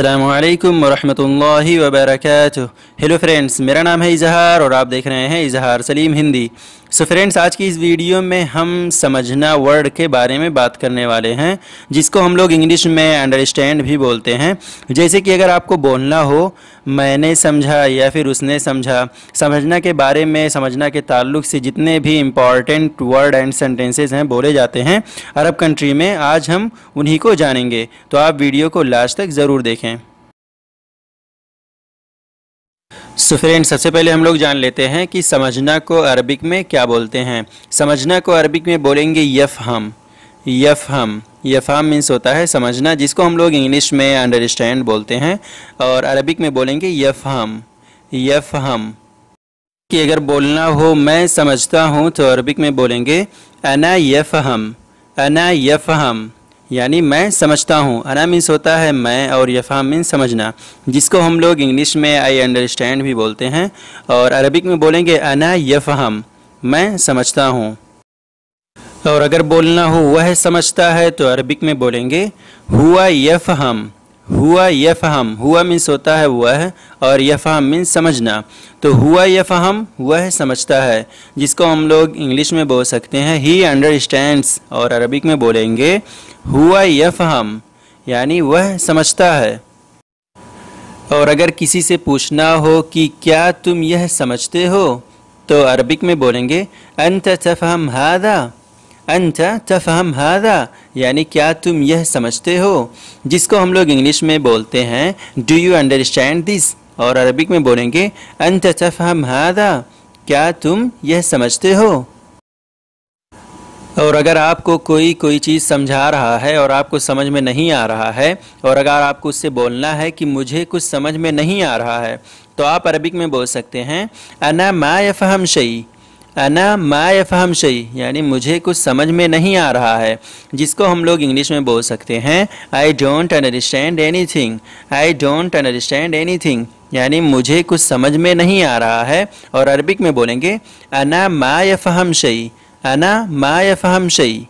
अल्लाम वरहि वबरक hello friends मेरा नाम है इजहार और आप देख रहे हैं Izhar Salim Hindi so so friends आज की इस वीडियो में हम समझना वर्ड के बारे में बात करने वाले हैं जिसको हम लोग इंग्लिश में अंडरस्टैंड भी बोलते हैं जैसे कि अगर आपको बोलना हो मैंने समझा या फिर उसने समझा समझना के बारे में समझना के ताल्लुक से जितने भी इम्पॉर्टेंट वर्ड एंड सेंटेंसेज हैं बोले जाते हैं अरब कंट्री में आज हम उन्हीं को जानेंगे तो आप वीडियो को लास्ट तक ज़रूर देखें देखें सो फ्रेंड सबसे पहले हम लोग जान लेते हैं कि समझना को अरबिक में क्या बोलते हैं समझना को अरबिक में बोलेंगे यफ हम यफ हम यफ हम मीन्स होता है समझना जिसको हम लोग इंग्लिश में अंडरस्टैंड बोलते हैं और अरबिक में बोलेंगे यफ हम यफ हम कि अगर बोलना हो मैं समझता हूँ तो अरबिक में बोलेंगे अना यफ हम अना यफ हम यानी मैं समझता हूँ अना मीन्स होता है मैं और यफ़ाम मीन्स समझना जिसको हम लोग इंग्लिश में आई अंडरस्टैंड भी बोलते हैं और अरबिक में बोलेंगे अना यफ़ाम मैं समझता हूँ और अगर बोलना हो वह समझता है तो अरबिक में बोलेंगे हुआ हम हुआ यफ़हम हुआ मीन्स होता है हुआ है और यफ़हम मीन्स समझना तो हुआ यफ़हम हुआ है समझता है जिसको हम लोग इंग्लिश में बोल सकते हैं ही अंडरस्टैंड्स और अरबिक में बोलेंगे हुआ यफ़हम यानी वह समझता है और अगर किसी से पूछना हो कि क्या तुम यह समझते हो तो अरबिक में बोलेंगे अंत तफहम हादा अंत तफहम हादा यानी क्या तुम यह समझते हो जिसको हम लोग इंग्लिश में बोलते हैं डू यू अंडरस्टैंड दिस और अरबिक में बोलेंगे अंत तफहम हादा क्या तुम यह समझते हो और अगर आपको कोई कोई चीज़ समझा रहा है और आपको समझ में नहीं आ रहा है और अगर आपको उससे बोलना है कि मुझे कुछ समझ में नहीं आ रहा है तो आप अरबिक में बोल सकते हैं अना मा यफ़हम शई अना मा फहम शई यानी मुझे कुछ समझ में नहीं आ रहा है जिसको हम लोग इंग्लिश में बोल सकते हैं I don't understand anything I don't understand anything यानी मुझे कुछ समझ में नहीं आ रहा है और अरबिक में बोलेंगे अना माए फहम शई अना मा फहम शई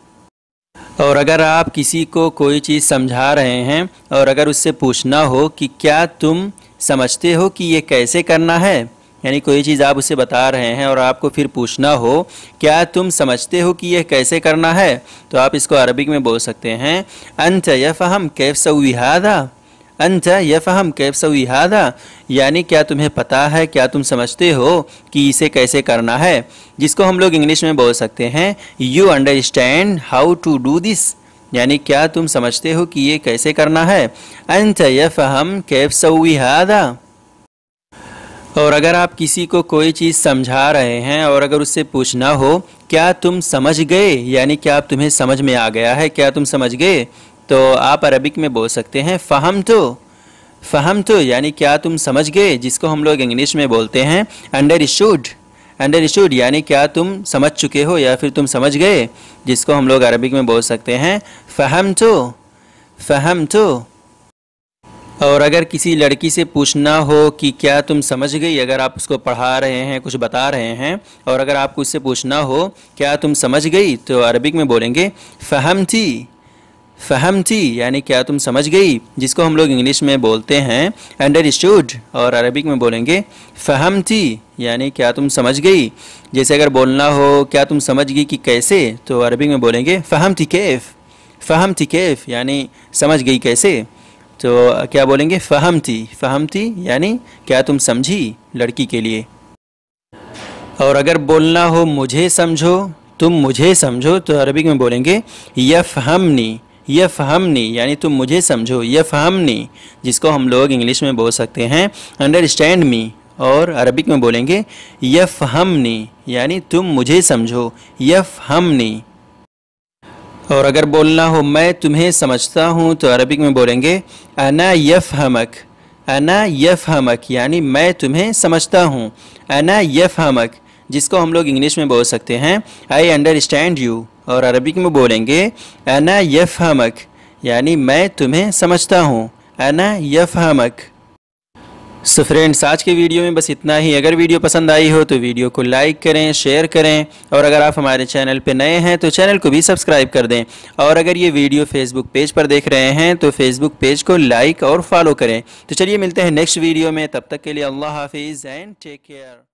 और अगर आप किसी को कोई चीज़ समझा रहे हैं और अगर उससे पूछना हो कि क्या तुम समझते हो कि ये कैसे करना है यानी कोई चीज़ आप उसे बता रहे हैं और आपको फिर पूछना हो क्या तुम समझते हो कि यह कैसे करना है तो आप इसको अरबिक में बोल सकते हैं अंत यफ़हम कैफ सऊहादा अंत यफ़हम कैफ सऊहादा यानी क्या तुम्हें पता है क्या तुम समझते हो कि इसे कैसे करना है जिसको हम लोग इंग्लिश में बोल सकते हैं you understand how to do this यानी क्या तुम समझते हो कि ये कैसे करना है अंत यफ़हम कैफ सऊहादा और अगर आप किसी को कोई चीज़ समझा रहे हैं और अगर उससे पूछना हो क्या तुम समझ गए यानी क्या आप तुम्हें समझ में आ गया है क्या तुम समझ गए तो आप अरबिक में बोल सकते हैं फ़हम तो फ़हम तो यानी क्या तुम समझ गए जिसको हम लोग इंग्लिश में बोलते हैं अंडर इशूड अंडर इशूड यानी क्या तुम समझ चुके हो या फिर तुम समझ गए जिसको हम लोग अरबिक में बोल सकते हैं फ़हम तो फ़हम तो और अगर किसी लड़की से पूछना हो कि क्या तुम समझ गई अगर आप उसको पढ़ा रहे हैं कुछ बता रहे हैं और अगर आपको उससे पूछना हो क्या तुम समझ गई तो अरबिक में बोलेंगे फ़हम थी फ़हम थी यानी क्या तुम समझ गई जिसको हम लोग इंग्लिश में बोलते हैं स्टूड और अरबिक में बोलेंगे फ़हम थी यानी क्या तुम समझ गई जैसे अगर बोलना हो क्या तुम समझ गई कि कैसे तो अरबिक में बोलेंगे फ़हम थी कैफ फ़हम थी कैफ यानी समझ गई कैसे तो क्या बोलेंगे फ़हम थी फ़हम थी यानी क्या तुम समझी लड़की के लिए और अगर बोलना हो मुझे समझो तुम मुझे समझो तो अरबिक में बोलेंगे यफ़ नी यफ़ नी यानी तुम मुझे समझो यफ़ नी जिसको हम लोग इंग्लिश में बोल सकते हैं अंडरस्टैंड मी और अरबिक में बोलेंगे यफ़ नी यानी तुम मुझे समझो यफ़ हमनी और अगर बोलना हो मैं तुम्हें समझता हूँ तो अरबिक में बोलेंगे अना यफ़ हमक अना यफ़ हमक यानी मैं तुम्हें समझता हूँ अना यफ़ हमक जिसको हम लोग इंग्लिश में बोल सकते हैं आई अंडरस्टैंड यू और अरबिक में बोलेंगे अना यफ़ हमक यानी मैं तुम्हें समझता हूँ अना यफ़ हमक सो so फ्रेंड्स आज के वीडियो में बस इतना ही अगर वीडियो पसंद आई हो तो वीडियो को लाइक करें शेयर करें और अगर आप हमारे चैनल पर नए हैं तो चैनल को भी सब्सक्राइब कर दें और अगर ये वीडियो फेसबुक पेज पर देख रहे हैं तो फेसबुक पेज को लाइक और फॉलो करें तो चलिए मिलते हैं नेक्स्ट वीडियो में तब तक के लिए अल्लाह हाफिज़ एंड टेक केयर